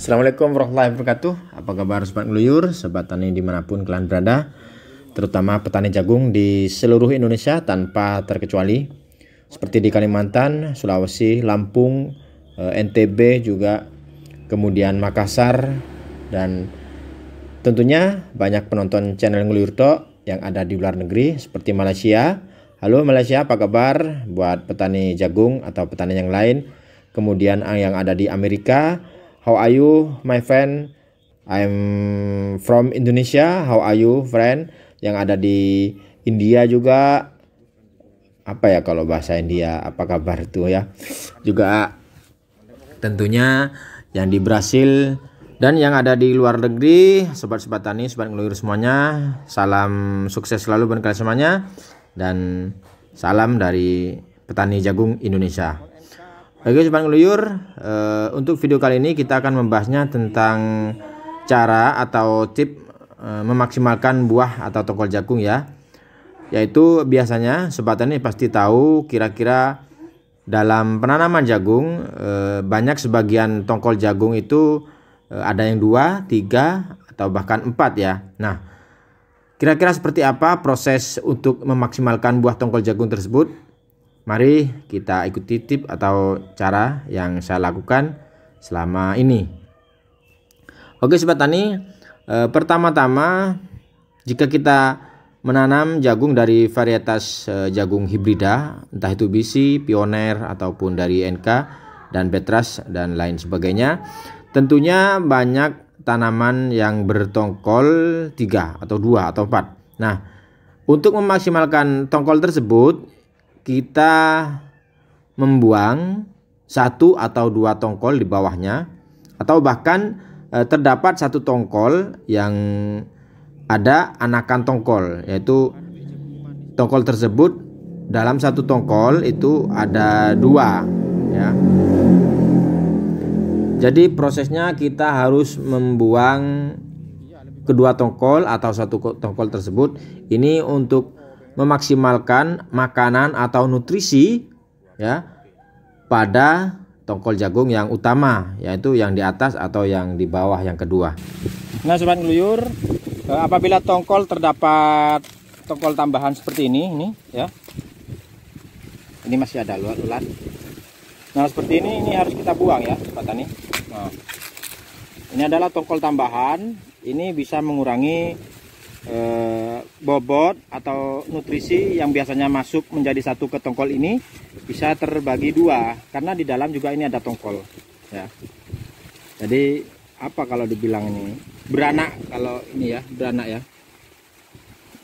Assalamualaikum warahmatullahi wabarakatuh Apa kabar Sobat Ngeluyur, Sobat Tani dimanapun kalian berada Terutama petani jagung di seluruh Indonesia tanpa terkecuali Seperti di Kalimantan, Sulawesi, Lampung, eh, NTB juga Kemudian Makassar dan tentunya banyak penonton channel Ngeluyur Tok yang ada di luar negeri seperti Malaysia Halo Malaysia, apa kabar? Buat petani jagung atau petani yang lain, kemudian yang ada di Amerika, How are you, my friend? I'm from Indonesia. How are you, friend? Yang ada di India juga. Apa ya kalau bahasa India? Apa kabar tuh ya? Juga tentunya yang di Brasil dan yang ada di luar negeri, sobat-sobat tani, sobat ngeluyur semuanya, salam sukses selalu buat kalian semuanya dan salam dari petani jagung Indonesia. Oke, sobat ngeluyur, uh, eh, untuk video kali ini kita akan membahasnya tentang cara atau tip uh, memaksimalkan buah atau tongkol jagung ya. Yaitu biasanya sobat ini pasti tahu kira-kira dalam penanaman jagung uh, banyak sebagian tongkol jagung itu uh, ada yang dua, tiga atau bahkan empat ya. Nah, kira-kira seperti apa proses untuk memaksimalkan buah tongkol jagung tersebut? Mari kita ikuti tip atau cara yang saya lakukan selama ini. Oke sobat tani, e, pertama-tama jika kita menanam jagung dari varietas e, jagung hibrida, entah itu BC, Pioneer ataupun dari NK dan Petras dan lain sebagainya, tentunya banyak tanaman yang bertongkol 3 atau dua atau empat. Nah, untuk memaksimalkan tongkol tersebut, kita membuang satu atau dua tongkol di bawahnya atau bahkan eh, terdapat satu tongkol yang ada anakan tongkol yaitu tongkol tersebut dalam satu tongkol itu ada dua ya jadi prosesnya kita harus membuang kedua tongkol atau satu tongkol tersebut ini untuk memaksimalkan makanan atau nutrisi ya pada tongkol jagung yang utama yaitu yang di atas atau yang di bawah yang kedua. Nah, sobat ngeluyur, eh, apabila tongkol terdapat tongkol tambahan seperti ini ini ya. Ini masih ada ulat-ulat. Nah, seperti ini ini harus kita buang ya, Pak Tani. Nah. Ini adalah tongkol tambahan, ini bisa mengurangi Eh, bobot atau nutrisi yang biasanya masuk menjadi satu ke tongkol ini bisa terbagi dua karena di dalam juga ini ada tongkol ya jadi apa kalau dibilang ini beranak kalau ini ya beranak ya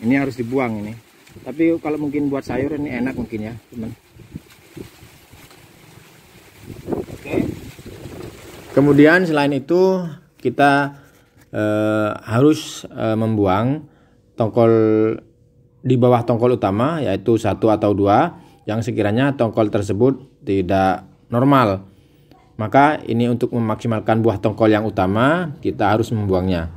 ini harus dibuang ini tapi kalau mungkin buat sayur ini enak mungkin ya teman Oke. kemudian selain itu kita eh, harus eh, membuang tongkol di bawah tongkol utama yaitu satu atau dua yang sekiranya tongkol tersebut tidak normal. Maka ini untuk memaksimalkan buah tongkol yang utama kita harus membuangnya.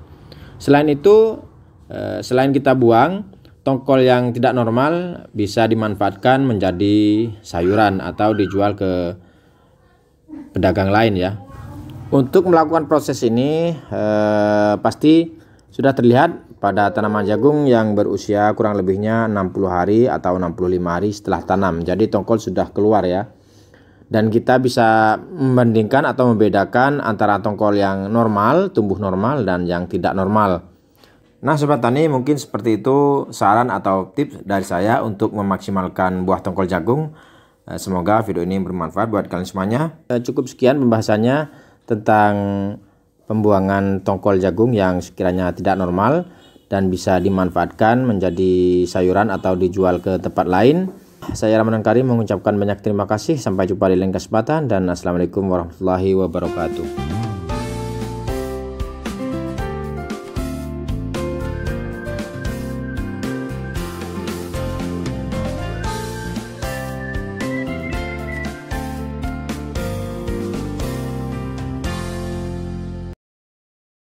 Selain itu, eh, selain kita buang, tongkol yang tidak normal bisa dimanfaatkan menjadi sayuran atau dijual ke pedagang lain ya. Untuk melakukan proses ini eh, pasti sudah terlihat pada tanaman jagung yang berusia kurang lebihnya 60 hari atau 65 hari setelah tanam. Jadi tongkol sudah keluar ya. Dan kita bisa membandingkan atau membedakan antara tongkol yang normal, tumbuh normal dan yang tidak normal. Nah Sobat Tani mungkin seperti itu saran atau tips dari saya untuk memaksimalkan buah tongkol jagung. Eh, semoga video ini bermanfaat buat kalian semuanya. Eh, cukup sekian pembahasannya tentang pembuangan tongkol jagung yang sekiranya tidak normal dan bisa dimanfaatkan menjadi sayuran atau dijual ke tempat lain. Saya Ramadan Karim mengucapkan banyak terima kasih. Sampai jumpa di lain kesempatan dan Assalamualaikum warahmatullahi wabarakatuh.